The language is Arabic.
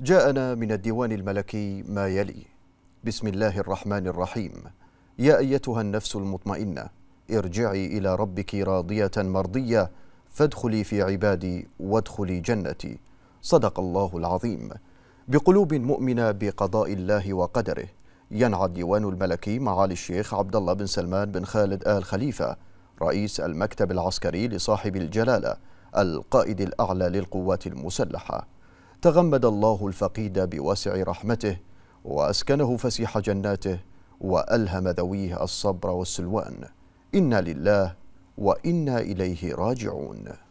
جاءنا من الديوان الملكي ما يلي بسم الله الرحمن الرحيم يا ايتها النفس المطمئنه ارجعي الى ربك راضيه مرضيه فادخلي في عبادي وادخلي جنتي صدق الله العظيم بقلوب مؤمنه بقضاء الله وقدره ينعى الديوان الملكي معالي الشيخ عبد الله بن سلمان بن خالد ال خليفه رئيس المكتب العسكري لصاحب الجلاله القائد الاعلى للقوات المسلحه تغمد الله الفقيد بواسع رحمته واسكنه فسيح جناته والهم ذويه الصبر والسلوان انا لله وانا اليه راجعون